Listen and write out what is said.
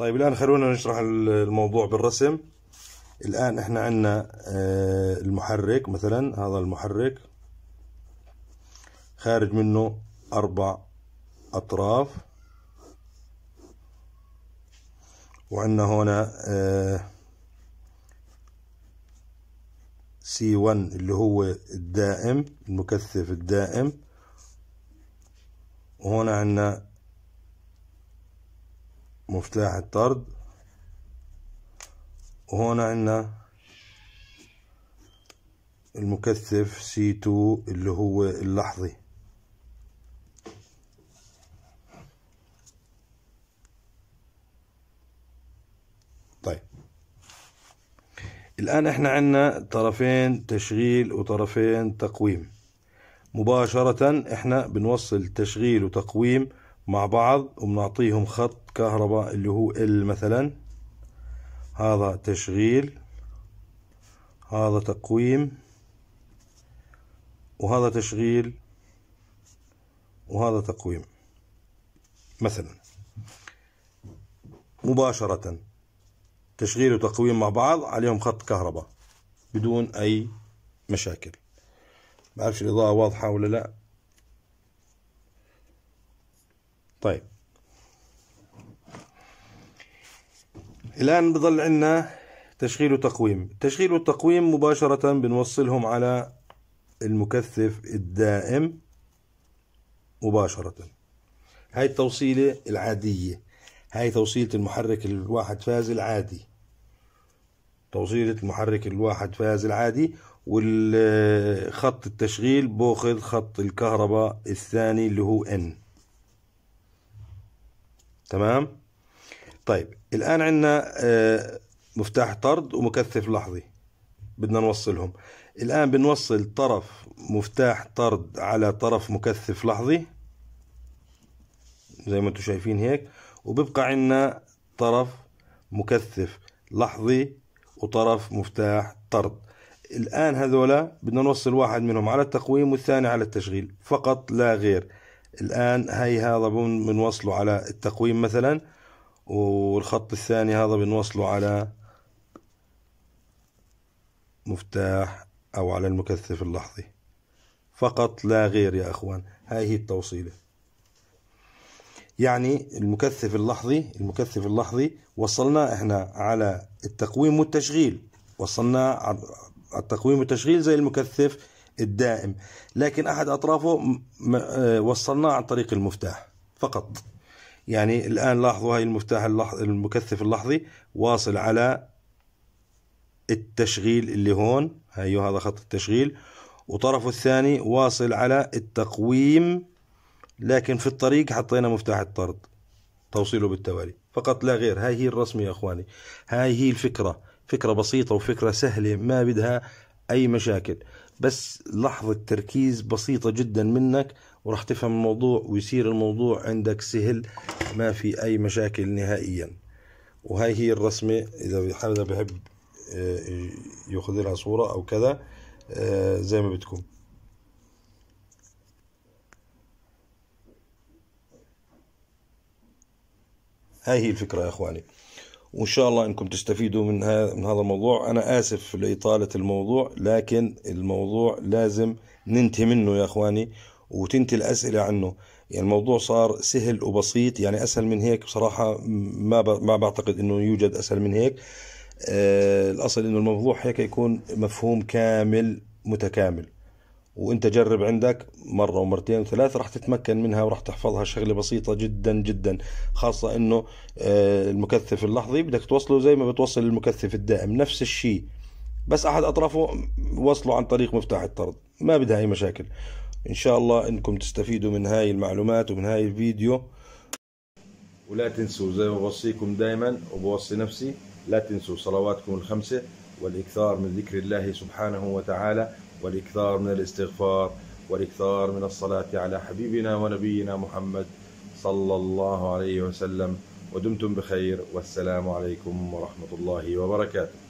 طيب الآن خلونا نشرح الموضوع بالرسم الآن احنا عندنا آه، المحرك مثلا هذا المحرك خارج منه أربع أطراف وعندنا هنا سي آه، 1 اللي هو الدائم المكثف الدائم وهنا عندنا مفتاح الطرد وهنا عندنا المكثف سي 2 اللي هو اللحظي طيب الآن احنا عندنا طرفين تشغيل وطرفين تقويم مباشرة احنا بنوصل تشغيل وتقويم مع بعض وبنعطيهم خط كهرباء اللي هو ال مثلا هذا تشغيل هذا تقويم وهذا تشغيل وهذا تقويم مثلا مباشرة تشغيل وتقويم مع بعض عليهم خط كهرباء بدون أي مشاكل بعرفش الإضاءة واضحة ولا لأ طيب الآن بظل عندنا تشغيل وتقويم تشغيل والتقويم مباشرة بنوصلهم على المكثف الدائم مباشرة هاي التوصيلة العادية هاي توصيلة المحرك الواحد فاز العادي توصيلة المحرك الواحد فاز العادي والخط التشغيل باخذ خط الكهرباء الثاني اللي هو N تمام طيب الآن عندنا آه، مفتاح طرد ومكثف لحظي بدنا نوصلهم الآن بنوصل طرف مفتاح طرد على طرف مكثف لحظي زي ما انتم شايفين هيك وبيبقى عندنا طرف مكثف لحظي وطرف مفتاح طرد الآن هذولا بدنا نوصل واحد منهم على التقويم والثاني على التشغيل فقط لا غير الآن هي هذا بنوصله على التقويم مثلا والخط الثاني هذا بنوصله على مفتاح أو على المكثف اللحظي فقط لا غير يا أخوان هاي هي التوصيلة يعني المكثف اللحظي المكثف اللحظي وصلناه احنا على التقويم والتشغيل وصلناه على التقويم والتشغيل زي المكثف الدائم لكن أحد أطرافه آه، وصلناه عن طريق المفتاح فقط يعني الآن لاحظوا هاي المفتاح المكثف اللحظي واصل على التشغيل اللي هون هيو هذا خط التشغيل وطرفه الثاني واصل على التقويم لكن في الطريق حطينا مفتاح الطرد توصيله بالتوالي فقط لا غير هاي هي الرسمه يا اخواني هاي هي الفكره فكره بسيطه وفكره سهله ما بدها اي مشاكل بس لحظة تركيز بسيطة جدا منك وراح تفهم الموضوع ويصير الموضوع عندك سهل ما في أي مشاكل نهائيا وهاي هي الرسمة إذا حدا بحب آه، ياخذ لها صورة أو كذا آه، زي ما بدكم هاي هي الفكرة يا إخواني وان شاء الله انكم تستفيدوا من من هذا الموضوع انا اسف لاطاله الموضوع لكن الموضوع لازم ننتهي منه يا اخواني وتنتهي الاسئله عنه يعني الموضوع صار سهل وبسيط يعني اسهل من هيك بصراحه ما ما بعتقد انه يوجد اسهل من هيك آه الاصل انه الموضوع هيك يكون مفهوم كامل متكامل وانت جرب عندك مرة ومرتين وثلاث راح تتمكن منها وراح تحفظها شغلة بسيطة جدا جدا خاصة انه آه، المكثف اللحظي بدك توصله زي ما بتوصل المكثف الدائم نفس الشيء بس احد اطرافه وصله عن طريق مفتاح الطرد ما بدها اي مشاكل ان شاء الله انكم تستفيدوا من هاي المعلومات ومن هاي الفيديو ولا تنسوا زي ما بوصيكم دائما وبوصي نفسي لا تنسوا صلواتكم الخمسه والاكثار من ذكر الله سبحانه وتعالى والإكثار من الاستغفار والإكثار من الصلاة على حبيبنا ونبينا محمد صلى الله عليه وسلم ودمتم بخير والسلام عليكم ورحمة الله وبركاته